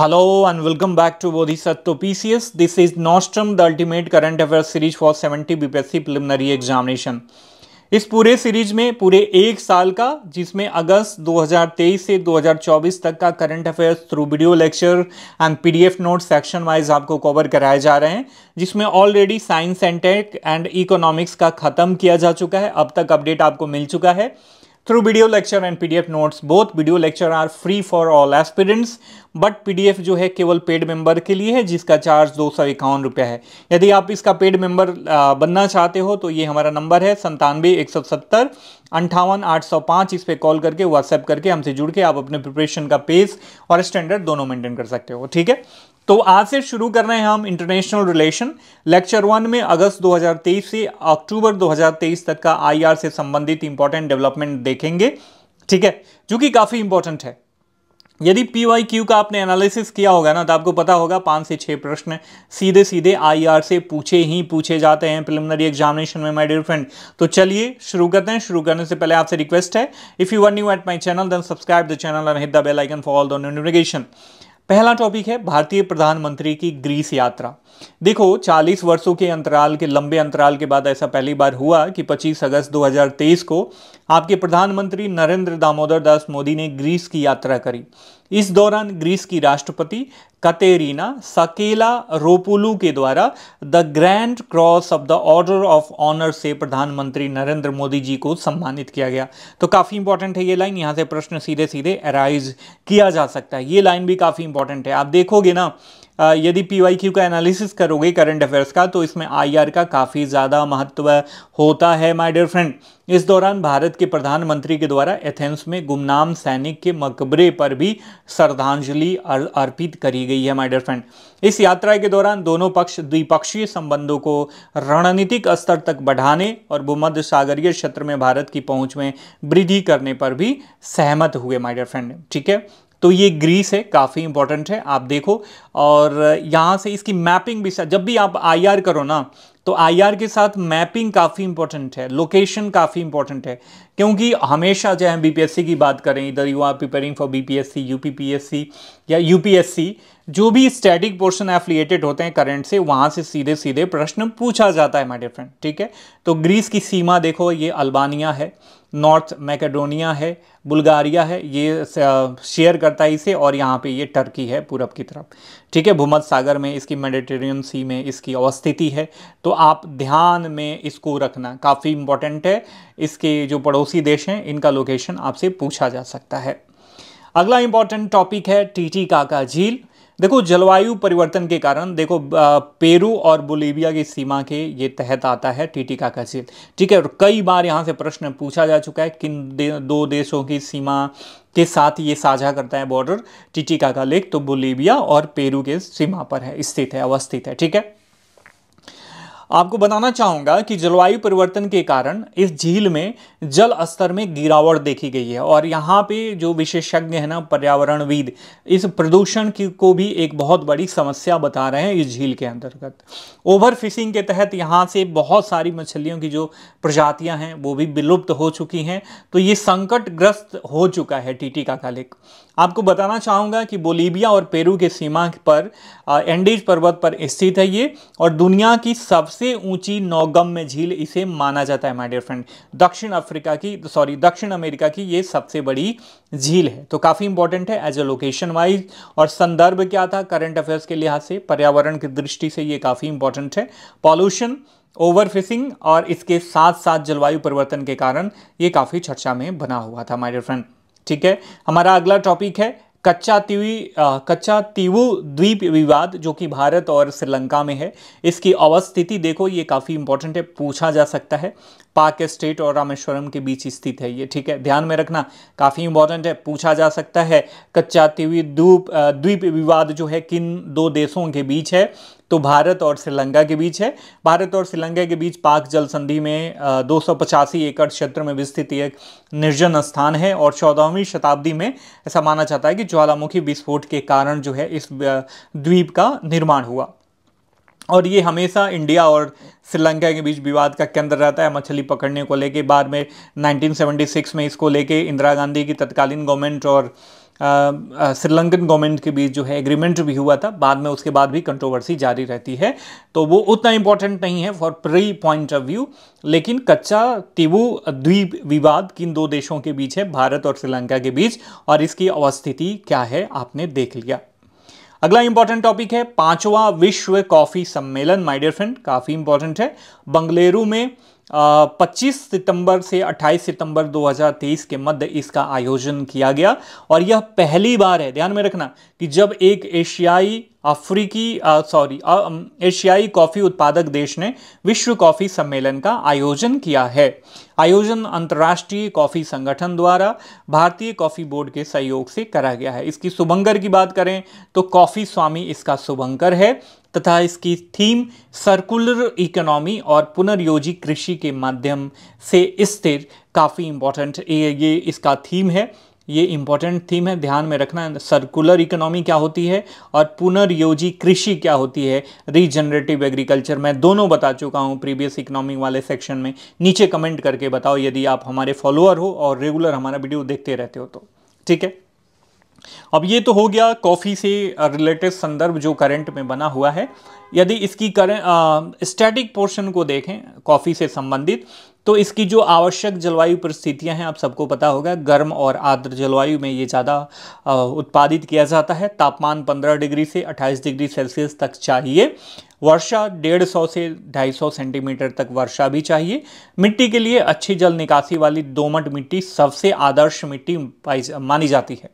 Hello and welcome back to Bodhisattva PCS this is nostrum the ultimate current affair series for 70 BPSC preliminary examination इस पूरे series में पूरे एक साल का जिसमें अगस्त 2023 से 2024 तक का current affairs through video lecture and PDF note section wise आपको कवर कराए जा रहे हैं जिसमें already science and tech and economics का ख़त्म किया जा चुका है अब तक अपडेट आपको मिल चुका है through video lecture and PDF notes. Both video lecture are free for all aspirants, but PDF जो है केवल पेड मेंबर के लिए है जिसका चार्ज दो सौ इक्यावन रुपया है यदि आप इसका पेड मेंबर बनना चाहते हो तो ये हमारा नंबर है संतानवे एक सौ सत्तर अंठावन आठ सौ पाँच इस पर कॉल करके व्हाट्सएप करके हमसे जुड़ के आप अपने प्रिपरेशन का पेस और स्टैंडर्ड दोनों मेंटेन कर सकते हो ठीक है तो आज से शुरू कर रहे हैं हम इंटरनेशनल रिलेशन लेक्चर वन में अगस्त 2023 से अक्टूबर 2023 तक का आईआर से संबंधित इंपॉर्टेंट डेवलपमेंट देखेंगे ठीक है जो कि काफ़ी इंपॉर्टेंट है यदि पी वाई क्यू का आपने एनालिसिस किया होगा ना तो आपको पता होगा पाँच से छः प्रश्न सीधे सीधे आईआर से पूछे ही पूछे जाते हैं प्रिलिमिनरी एग्जामिनेशन में माय डियर फ्रेंड तो चलिए शुरू करते हैं शुरू करने से पहले आपसे रिक्वेस्ट है if you want you at my channel then subscribe the channel and hit the bell icon for all the notification पहला टॉपिक है भारतीय प्रधानमंत्री की ग्रीस यात्रा देखो 40 वर्षों के अंतराल के लंबे अंतराल के बाद ऐसा पहली बार हुआ कि 25 अगस्त 2023 को आपके प्रधानमंत्री नरेंद्र दामोदर दास मोदी ने ग्रीस की यात्रा करी इस दौरान ग्रीस की राष्ट्रपति कतेरीना सकेला रोपुलू के द्वारा the grand cross of the order of honour से प्रधानमंत्री नरेंद्र मोदी जी को सम्मानित किया गया तो काफ़ी इंपॉर्टेंट है ये लाइन यहाँ से प्रश्न सीधे सीधे अराइज किया जा सकता है ये लाइन भी काफ़ी इंपॉर्टेंट है आप देखोगे ना यदि पी का एनालिसिस करोगे करंट अफेयर्स का तो इसमें आई का काफ़ी ज़्यादा महत्व होता है माई डियर फ्रेंड इस दौरान भारत के प्रधानमंत्री के द्वारा एथेंस में गुमनाम सैनिक के मकबरे पर भी श्रद्धांजलि अर्पित करी गई है माइडर फ्रेंड इस यात्रा के दौरान दोनों पक्ष द्विपक्षीय संबंधों को रणनीतिक स्तर तक बढ़ाने और भूमध्य सागरीय क्षेत्र में भारत की पहुंच में वृद्धि करने पर भी सहमत हुए माइडर फ्रेंड ठीक है तो ये ग्रीस है काफ़ी इंपॉर्टेंट है आप देखो और यहाँ से इसकी मैपिंग भी जब भी आप आई करो ना तो आईआर के साथ मैपिंग काफ़ी इंपॉर्टेंट है लोकेशन काफ़ी इंपॉर्टेंट है क्योंकि हमेशा जो हम बीपीएससी की बात करें इधर you are preparing for BPSC UPPSC या यूपीएससी जो भी स्टैटिक पोर्शन एफिलिएटेड होते हैं करंट से वहाँ से सीधे सीधे प्रश्न पूछा जाता है माय डियर फ्रेंड ठीक है तो ग्रीस की सीमा देखो ये अल्बानिया है नॉर्थ मैकेडोनिया है बुल्गारिया है ये शेयर करता है इसे और यहाँ पे ये टर्की है पूरब की तरफ ठीक है भूमध सागर में इसकी मेडिटेरियन सी में इसकी अवस्थिति है तो आप ध्यान में इसको रखना काफ़ी इम्पोर्टेंट है इसके जो पड़ोसी देश हैं इनका लोकेशन आपसे पूछा जा सकता है अगला इम्पॉर्टेंट टॉपिक है टीटी काका झील देखो जलवायु परिवर्तन के कारण देखो पेरू और बोलीविया की सीमा के ये तहत आता है टीटी का झील ठीक है और कई बार यहाँ से प्रश्न पूछा जा चुका है किन दे, दो देशों की सीमा के साथ ये साझा करता है बॉर्डर टिटिका का लेक तो बोलीविया और पेरू के सीमा पर है स्थित है अवस्थित है ठीक है आपको बताना चाहूँगा कि जलवायु परिवर्तन के कारण इस झील में जल स्तर में गिरावट देखी गई है और यहाँ पे जो विशेषज्ञ है ना पर्यावरणविद इस प्रदूषण की को भी एक बहुत बड़ी समस्या बता रहे हैं इस झील के अंतर्गत ओवर फिशिंग के तहत यहाँ से बहुत सारी मछलियों की जो प्रजातियाँ हैं वो भी विलुप्त हो चुकी हैं तो ये संकटग्रस्त हो चुका है टीटी का कालिक आपको बताना चाहूँगा कि बोलीबिया और पेरू के सीमा पर एंडीज पर्वत पर स्थित है ये और दुनिया की सबसे ऊंची नौगम्य झील इसे माना जाता है माय डियर फ्रेंड दक्षिण अफ्रीका की सॉरी दक्षिण अमेरिका की ये सबसे बड़ी झील है तो काफ़ी इंपॉर्टेंट है एज अ लोकेशन वाइज और संदर्भ क्या था करंट अफेयर्स के लिहाज से पर्यावरण की दृष्टि से ये काफ़ी इंपॉर्टेंट है पॉल्यूशन ओवरफिशिंग और इसके साथ साथ जलवायु परिवर्तन के कारण ये काफ़ी चर्चा में बना हुआ था माय डियर फ्रेंड ठीक है हमारा अगला टॉपिक है कच्चा तिवी कच्चा तीवू द्वीप विवाद जो कि भारत और श्रीलंका में है इसकी अवस्थिति देखो ये काफ़ी इंपॉर्टेंट है पूछा जा सकता है पाक स्टेट और रामेश्वरम के बीच स्थित है ये ठीक है ध्यान में रखना काफ़ी इंपॉर्टेंट है पूछा जा सकता है कच्चा हुई द्वीप द्वीप विवाद जो है किन दो देशों के बीच है तो भारत और श्रीलंका के बीच है भारत और श्रीलंका के बीच पाक जल संधि में दो एकड़ क्षेत्र में विस्तृत एक निर्जन स्थान है और चौदहवीं शताब्दी में ऐसा माना जाता है कि ज्वालामुखी विस्फोट के कारण जो है इस द्वीप का निर्माण हुआ और ये हमेशा इंडिया और श्रीलंका के बीच विवाद का केंद्र रहता है मछली पकड़ने को लेके बाद में 1976 में इसको लेके इंदिरा गांधी की तत्कालीन गवर्नमेंट और श्रीलंकन गवर्नमेंट के बीच जो है एग्रीमेंट भी हुआ था बाद में उसके बाद भी कंट्रोवर्सी जारी रहती है तो वो उतना इंपॉर्टेंट नहीं है for pre point of view लेकिन कच्चा तिबू द्वीप विवाद किन दो देशों के बीच है भारत और श्रीलंका के बीच और इसकी अवस्थिति क्या है आपने देख लिया अगला इंपॉर्टेंट टॉपिक है पांचवा विश्व कॉफी सम्मेलन माय डियर फ्रेंड काफी इंपॉर्टेंट है बंगलेरु में 25 सितंबर से 28 सितंबर 2023 के मध्य इसका आयोजन किया गया और यह पहली बार है ध्यान में रखना कि जब एक एशियाई अफ्रीकी सॉरी एशियाई कॉफ़ी उत्पादक देश ने विश्व कॉफ़ी सम्मेलन का आयोजन किया है आयोजन अंतर्राष्ट्रीय कॉफ़ी संगठन द्वारा भारतीय कॉफ़ी बोर्ड के सहयोग से करा गया है इसकी शुभंकर की बात करें तो कॉफ़ी स्वामी इसका शुभंकर है तथा इसकी थीम सर्कुलर इकोनॉमी और पुनर्योजी कृषि के माध्यम से स्थिर काफ़ी इम्पोर्टेंट ये, ये इसका थीम है ये इम्पोर्टेंट थीम है ध्यान में रखना सर्कुलर इकोनॉमी क्या होती है और पुनर्योजी कृषि क्या होती है रीजनरेटिव एग्रीकल्चर मैं दोनों बता चुका हूँ प्रीवियस इकोनॉमी वाले सेक्शन में नीचे कमेंट करके बताओ यदि आप हमारे फॉलोअर हो और रेगुलर हमारा वीडियो देखते रहते हो तो ठीक है अब ये तो हो गया कॉफ़ी से रिलेटेड संदर्भ जो करंट में बना हुआ है यदि इसकी करें स्टैटिक पोर्शन को देखें कॉफ़ी से संबंधित तो इसकी जो आवश्यक जलवायु परिस्थितियां हैं आप सबको पता होगा गर्म और आर्द्र जलवायु में ये ज़्यादा उत्पादित किया जाता है तापमान 15 डिग्री से 28 डिग्री सेल्सियस तक चाहिए वर्षा 150 से 250 सेंटीमीटर तक वर्षा भी चाहिए मिट्टी के लिए अच्छी जल निकासी वाली दोमट मिट्टी सबसे आदर्श मिट्टी मानी जाती है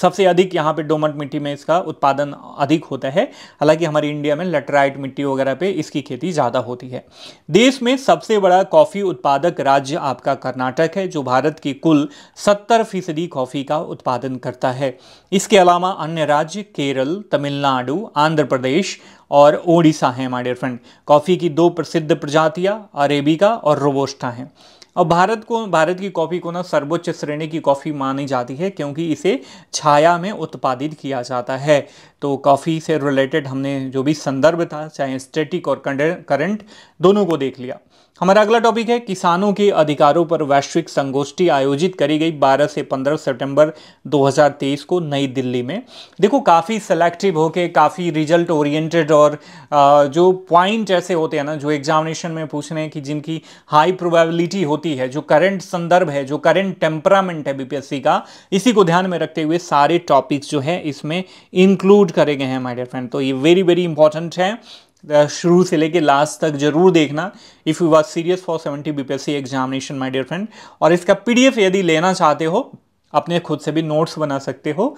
सबसे अधिक यहाँ पे डोमट मिट्टी में इसका उत्पादन अधिक होता है हालांकि हमारे इंडिया में लेटराइट मिट्टी वगैरह पे इसकी खेती ज़्यादा होती है देश में सबसे बड़ा कॉफ़ी उत्पादक राज्य आपका कर्नाटक है जो भारत की कुल सत्तर फीसदी कॉफ़ी का उत्पादन करता है इसके अलावा अन्य राज्य केरल तमिलनाडु आंध्र प्रदेश और ओडिशा हैं माई डियर फ्रेंड कॉफ़ी की दो प्रसिद्ध प्रजातियाँ अरेबिका और रोबोस्टा हैं और भारत को भारत की कॉफ़ी को ना सर्वोच्च श्रेणी की कॉफ़ी मानी जाती है क्योंकि इसे छाया में उत्पादित किया जाता है तो कॉफ़ी से रिलेटेड हमने जो भी संदर्भ था चाहे स्टेटिक और करंट दोनों को देख लिया हमारा अगला टॉपिक है किसानों के अधिकारों पर वैश्विक संगोष्ठी आयोजित करी गई 12 से 15 सितंबर 2023 को नई दिल्ली में देखो काफ़ी सेलेक्टिव होके काफ़ी रिजल्ट ओरिएंटेड और जो पॉइंट ऐसे होते हैं ना जो एग्जामिनेशन में पूछने हैं कि जिनकी हाई प्रोबेबिलिटी होती है जो करंट संदर्भ है जो करंट टेम्परामेंट है बी का इसी को ध्यान में रखते हुए सारे टॉपिक्स जो है इसमें इंक्लूड करे गए हैं माइडियर फ्रेंड तो ये वेरी वेरी इंपॉर्टेंट है शुरू से लेके लास्ट तक जरूर देखना if you was serious for seventy BPSC examination my dear friend और इसका पीडीएफ यदि लेना चाहते हो अपने खुद से भी नोट्स बना सकते हो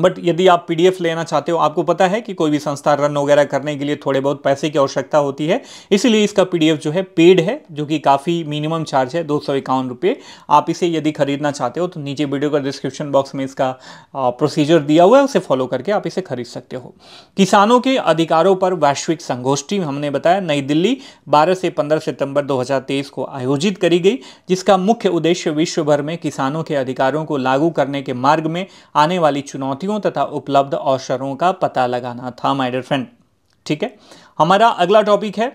बट यदि आप पीडीएफ लेना चाहते हो आपको पता है कि कोई भी संस्था रन वगैरह करने के लिए थोड़े बहुत पैसे की आवश्यकता होती है इसीलिए इसका पीडीएफ जो है पेड है जो कि काफ़ी मिनिमम चार्ज है दो रुपये आप इसे यदि खरीदना चाहते हो तो नीचे वीडियो का डिस्क्रिप्शन बॉक्स में इसका प्रोसीजर दिया हुआ है उसे फॉलो करके आप इसे खरीद सकते हो किसानों के अधिकारों पर वैश्विक संगोष्ठी हमने बताया नई दिल्ली बारह से पंद्रह सितंबर दो को आयोजित करी गई जिसका मुख्य उद्देश्य विश्वभर में किसानों के अधिकारों को लागू करने के मार्ग में आने वाली चुनौती चुनौतियों तथा उपलब्ध अवसरों का पता लगाना था माय डियर फ्रेंड ठीक है हमारा अगला टॉपिक है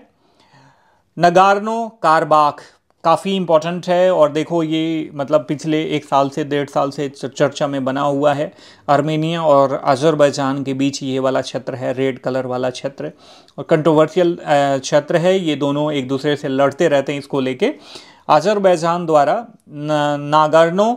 नगारनो कारबाक काफ़ी इंपॉर्टेंट है और देखो ये मतलब पिछले एक साल से डेढ़ साल से चर्चा में बना हुआ है आर्मेनिया और अजरबैजान के बीच ये वाला क्षेत्र है रेड कलर वाला क्षेत्र और कंट्रोवर्शियल क्षेत्र है ये दोनों एक दूसरे से लड़ते रहते हैं इसको लेके अजरबैजान द्वारा नागार्नो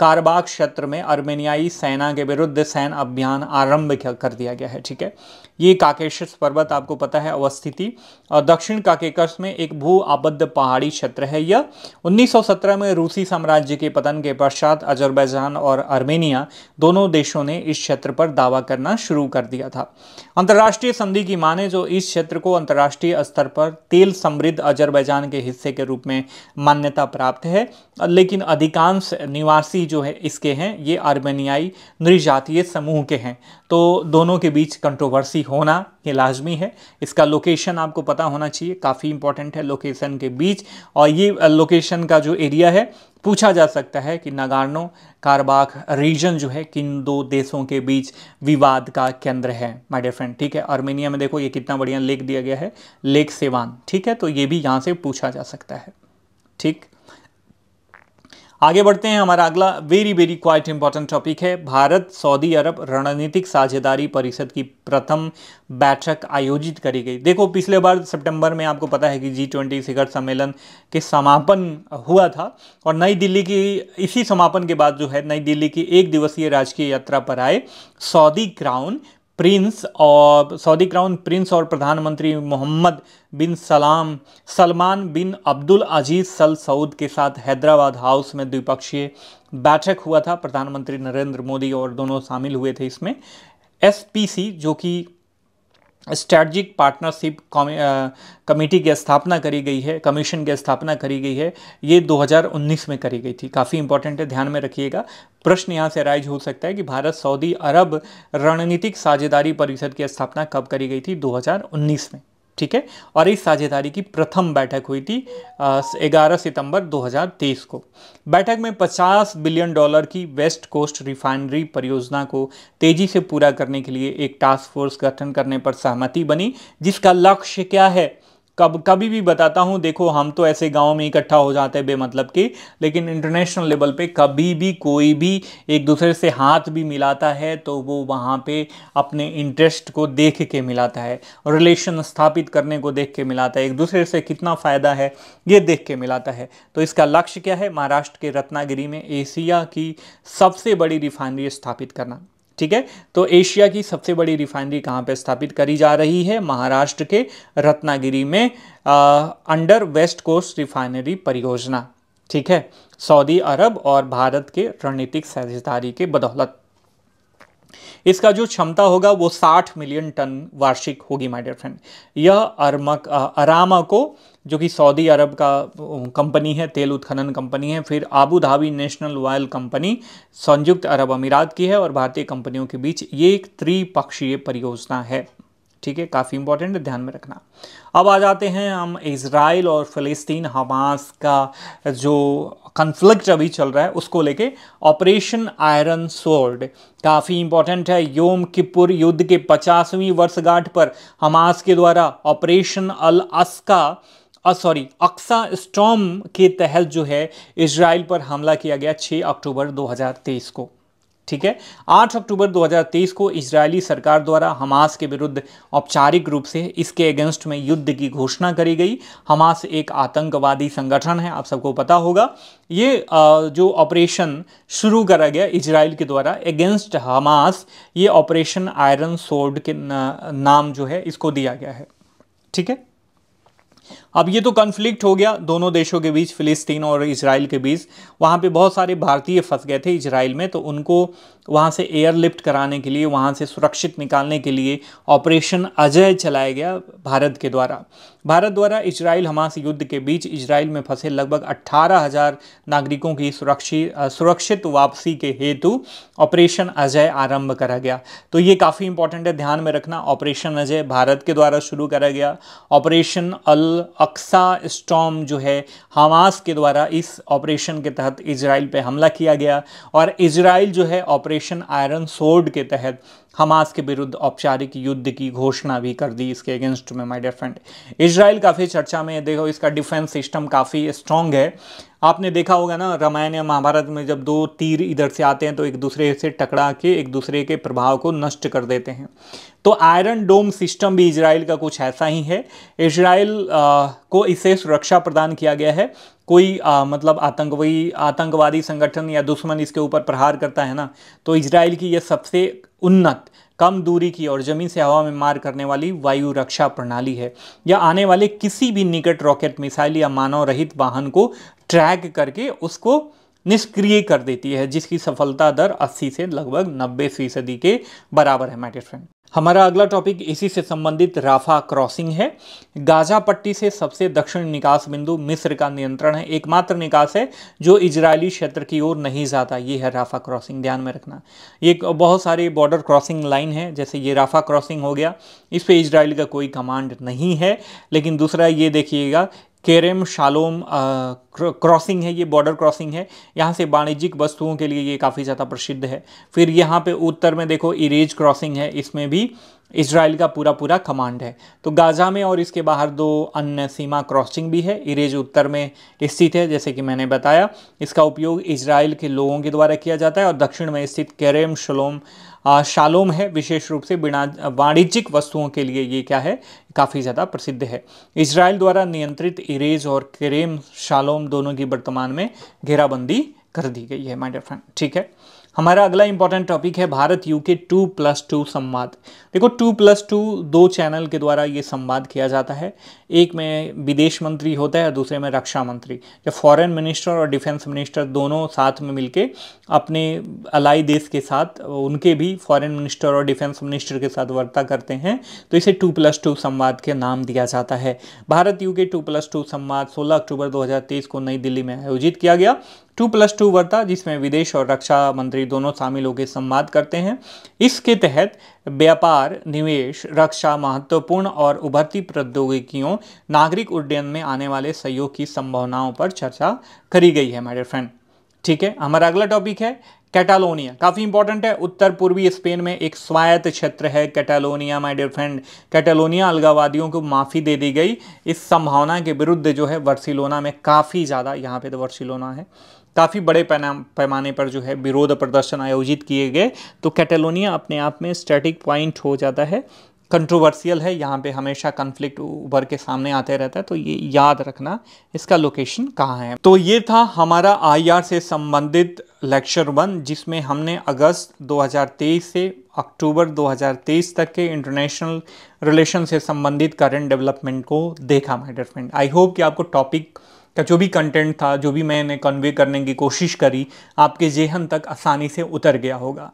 कारबाग क्षेत्र में अर्मेनियाई सेना के विरुद्ध सैन्य अभियान आरंभ कर दिया गया है ठीक है ये काकेशस पर्वत आपको पता है अवस्थिति और दक्षिण काकेकस में एक भू आबद्ध पहाड़ी क्षेत्र है यह 1917 में रूसी साम्राज्य के पतन के पश्चात अजरबैजान और आर्मेनिया दोनों देशों ने इस क्षेत्र पर दावा करना शुरू कर दिया था अंतर्राष्ट्रीय संधि की माने जो इस क्षेत्र को अंतर्राष्ट्रीय स्तर पर तेल समृद्ध अजरबैजान के हिस्से के रूप में मान्यता प्राप्त है लेकिन अधिकांश निवासी जो है इसके हैं ये आर्मेनियाई नृजातीय समूह के हैं तो दोनों के बीच कंट्रोवर्सी होना ये लाजमी है इसका लोकेशन आपको पता होना चाहिए काफ़ी इंपॉर्टेंट है लोकेशन के बीच और ये लोकेशन का जो एरिया है पूछा जा सकता है कि नगार्नो कारबाख रीजन जो है किन दो देशों के बीच विवाद का केंद्र है माय डियर फ्रेंड ठीक है आर्मेनिया में देखो ये कितना बढ़िया लेक दिया गया है लेक सेवान ठीक है तो ये भी यहाँ से पूछा जा सकता है ठीक आगे बढ़ते हैं हमारा अगला very very quite important topic है भारत सऊदी अरब रणनीतिक साझेदारी परिषद की प्रथम बैठक आयोजित करी गई देखो पिछले बार सितंबर में आपको पता है कि जी ट्वेंटी शिखर सम्मेलन के समापन हुआ था और नई दिल्ली की इसी समापन के बाद जो है नई दिल्ली की एक दिवसीय राजकीय यात्रा पर आए सऊदी क्राउन प्रिंस और सऊदी क्राउन प्रिंस और प्रधानमंत्री मोहम्मद बिन सलाम सलमान बिन अब्दुल अजीज सल सऊद के साथ हैदराबाद हाउस में द्विपक्षीय बैठक हुआ था प्रधानमंत्री नरेंद्र मोदी और दोनों शामिल हुए थे इसमें एसपीसी जो कि स्ट्रैटिक पार्टनरशिप कमेटी की स्थापना करी गई है कमीशन की स्थापना करी गई है ये 2019 में करी गई थी काफ़ी इंपॉर्टेंट है ध्यान में रखिएगा प्रश्न यहाँ से राइज हो सकता है कि भारत सऊदी अरब रणनीतिक साझेदारी परिषद की स्थापना कब करी गई थी 2019 में ठीक है और इस साझेदारी की प्रथम बैठक हुई थी 11 सितंबर 2023 को बैठक में 50 बिलियन डॉलर की वेस्ट कोस्ट रिफाइनरी परियोजना को तेजी से पूरा करने के लिए एक टास्क फोर्स गठन करने पर सहमति बनी जिसका लक्ष्य क्या है कब कभी भी बताता हूँ देखो हम तो ऐसे गाँव में इकट्ठा हो जाते हैं बेमतलब के लेकिन इंटरनेशनल लेवल पे कभी भी कोई भी एक दूसरे से हाथ भी मिलाता है तो वो वहाँ पे अपने इंटरेस्ट को देख के मिलाता है रिलेशन स्थापित करने को देख के मिलाता है एक दूसरे से कितना फ़ायदा है ये देख के मिलाता है तो इसका लक्ष्य क्या है महाराष्ट्र के रत्नागिरी में एशिया की सबसे बड़ी रिफाइनरी स्थापित करना ठीक है तो एशिया की सबसे बड़ी रिफाइनरी कहाँ पे स्थापित करी जा रही है महाराष्ट्र के रत्नागिरी में आ, अंडर वेस्ट कोस्ट रिफाइनरी परियोजना ठीक है सऊदी अरब और भारत के रणनीतिक साझेदारी के बदौलत इसका जो क्षमता होगा वो 60 मिलियन टन वार्षिक होगी माय डियर फ्रेंड यह अरमक अरामा को जो कि सऊदी अरब का कंपनी है तेल उत्खनन कंपनी है फिर Abu Dhabi national oil company संयुक्त अरब अमीरात की है और भारतीय कंपनियों के बीच ये एक त्रिपक्षीय परियोजना है ठीक है काफ़ी इंपॉर्टेंट ध्यान में रखना अब आ जाते हैं हम इसराइल और फ़लस्तीन हमास का जो कन्फ्लिक्ट अभी चल रहा है उसको लेके ऑपरेशन आयरन सोल्ड काफ़ी इंपॉर्टेंट है योम किपुर युद्ध के पचासवीं वर्षगांठ पर हमास के द्वारा ऑपरेशन अल अस्का सॉरी अक्सा स्टॉम के तहत जो है इसराइल पर हमला किया गया 6 अक्टूबर 2023 को ठीक है 8 अक्टूबर 2023 को इजरायली सरकार द्वारा हमास के विरुद्ध औपचारिक रूप से इसके अगेंस्ट में युद्ध की घोषणा करी गई हमास एक आतंकवादी संगठन है आप सबको पता होगा ये जो ऑपरेशन शुरू करा गया इजराइल के द्वारा अगेंस्ट हमास ये ऑपरेशन आयरन सोर्ड के नाम जो है इसको दिया गया है ठीक है अब ये तो कन्फ्लिक्ट हो गया दोनों देशों के बीच फिलिस्तीन और इसराइल के बीच वहाँ पे बहुत सारे भारतीय फंस गए थे इसराइल में तो उनको वहाँ से एयरलिफ्ट कराने के लिए वहाँ से सुरक्षित निकालने के लिए ऑपरेशन अजय चलाया गया भारत के द्वारा भारत द्वारा इसराइल हमास युद्ध के बीच इसराइल में फंसे लगभग हज़ार नागरिकों की सुरक्षित सुरक्षित वापसी के हेतु ऑपरेशन अजय आरंभ करा गया तो ये काफ़ी इंपॉर्टेंट है ध्यान में रखना ऑपरेशन अजय भारत के द्वारा शुरू करा गया ऑपरेशन अल अक्सा स्टॉम जो है हमास के द्वारा इस ऑपरेशन के तहत इसराइल पे हमला किया गया और इसराइल जो है ऑपरेशन आयरन सोर्ड के तहत हमास के विरुद्ध औपचारिक युद्ध की घोषणा भी कर दी इसके अगेंस्ट में माय डियर फ्रेंड इसराइल काफ़ी चर्चा में देखो इसका डिफेंस सिस्टम काफ़ी स्ट्रांग है आपने देखा होगा ना रामायण या महाभारत में जब दो तीर इधर से आते हैं तो एक दूसरे से टकरा के एक दूसरे के प्रभाव को नष्ट कर देते हैं तो आयरन डोम सिस्टम भी इसराइल का कुछ ऐसा ही है इसराइल को इसे सुरक्षा प्रदान किया गया है कोई आ, मतलब आतंकवादी आतंकवादी संगठन या दुश्मन इसके ऊपर प्रहार करता है ना तो इसराइल की यह सबसे उन्नत कम दूरी की और ज़मीन से हवा में मार करने वाली वायु रक्षा प्रणाली है या आने वाले किसी भी निकट रॉकेट मिसाइल या मानव रहित वाहन को ट्रैक करके उसको निष्क्रिय कर देती है जिसकी सफलता दर 80 से लगभग 90 फीसदी के बराबर है माइटे फ्रेंड हमारा अगला टॉपिक इसी से संबंधित राफा क्रॉसिंग है गाजा पट्टी से सबसे दक्षिण निकास बिंदु मिस्र का नियंत्रण है एकमात्र निकास है जो इजरायली क्षेत्र की ओर नहीं जाता ये है राफा क्रॉसिंग ध्यान में रखना ये बहुत सारे बॉर्डर क्रॉसिंग लाइन है जैसे ये राफा क्रॉसिंग हो गया इस पर इसराइल का कोई कमांड नहीं है लेकिन दूसरा ये देखिएगा केरम शालोम क्रॉसिंग है ये बॉर्डर क्रॉसिंग है यहाँ से वाणिज्यिक वस्तुओं के लिए ये काफ़ी ज़्यादा प्रसिद्ध है फिर यहाँ पे उत्तर में देखो इरेज क्रॉसिंग है इसमें भी इसराइल का पूरा पूरा कमांड है तो गाज़ा में और इसके बाहर दो अन्य सीमा क्रॉसिंग भी है इरेज उत्तर में स्थित है जैसे कि मैंने बताया इसका उपयोग इसराइल के लोगों के द्वारा किया जाता है और दक्षिण में स्थित केरेम शलोम शालोम है विशेष रूप से बिना वाणिज्यिक वस्तुओं के लिए ये क्या है काफ़ी ज़्यादा प्रसिद्ध है इसराइल द्वारा नियंत्रित इरेज और केरेम शालोम दोनों की वर्तमान में घेराबंदी कर दी गई है माय फ्रेंड ठीक है हमारा अगला इंपॉर्टेंट टॉपिक है Bharat UK two plus two संवाद देखो टू प्लस टू दो चैनल के द्वारा ये संवाद किया जाता है एक में विदेश मंत्री होता है दूसरे में रक्षा मंत्री जब फॉरेन मिनिस्टर और डिफेंस मिनिस्टर दोनों साथ में मिलके अपने अलाई देश के साथ उनके भी फॉरेन मिनिस्टर और डिफेंस मिनिस्टर के साथ वार्ता करते हैं तो इसे टू प्लस टू संवाद के नाम दिया जाता है भारत के टू प्लस टू संवाद सोलह अक्टूबर दो को नई दिल्ली में आयोजित किया गया टू प्लस टू वार्ता जिसमें विदेश और रक्षा मंत्री दोनों शामिल होकर संवाद करते हैं इसके तहत व्यापार निवेश रक्षा महत्वपूर्ण और उभरती प्रौद्योगिकियों नागरिक उड्डयन में आने वाले सहयोग की संभावनाओं पर चर्चा करी गई है माय फ्रेंड ठीक है हमारा अगला टॉपिक है कैटालोनिया काफ़ी इंपॉर्टेंट है उत्तर पूर्वी स्पेन में एक स्वायत्त क्षेत्र है Catalonia my dear friend Catalonia अलगावादियों को माफ़ी दे दी गई इस संभावना के विरुद्ध जो है वर्सिलोना में काफ़ी ज़्यादा यहाँ पे तो वर्सिलोना है काफ़ी बड़े पैमाने पर जो है विरोध प्रदर्शन आयोजित किए गए तो कैटेलोनिया अपने आप में स्टैटिक पॉइंट हो जाता है कंट्रोवर्सियल है यहाँ पे हमेशा कन्फ्लिक्ट उभर के सामने आते रहता है तो ये याद रखना इसका लोकेशन कहाँ है तो ये था हमारा आईआर से संबंधित लेक्चर वन जिसमें हमने अगस्त 2023 से अक्टूबर 2023 तक के इंटरनेशनल रिलेशन से संबंधित करंट डेवलपमेंट को देखा माय फ्रेंड आई होप कि आपको टॉपिक का जो भी कंटेंट था जो भी मैंने कन्वे करने की कोशिश करी आपके जेहन तक आसानी से उतर गया होगा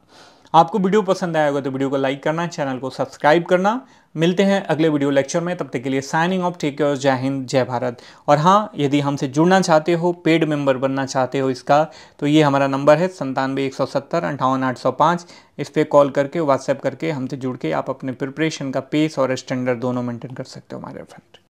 आपको वीडियो पसंद आया होगा तो वीडियो को लाइक करना चैनल को सब्सक्राइब करना मिलते हैं अगले वीडियो लेक्चर में तब तक के लिए साइनिंग ऑफ टेक केयर जय हिंद जय भारत और हाँ यदि हमसे जुड़ना चाहते हो पेड मेंबर बनना चाहते हो इसका तो ये हमारा नंबर है संतानवे एक सौ सत्तर अंठावन आठ सौ पाँच इस पर कॉल करके व्हाट्सएप करके हमसे जुड़ के आप अपने प्रिपरेशन का पेस और स्टैंडर्ड दोनों मेंटेन कर सकते हो हमारे फ्रेंड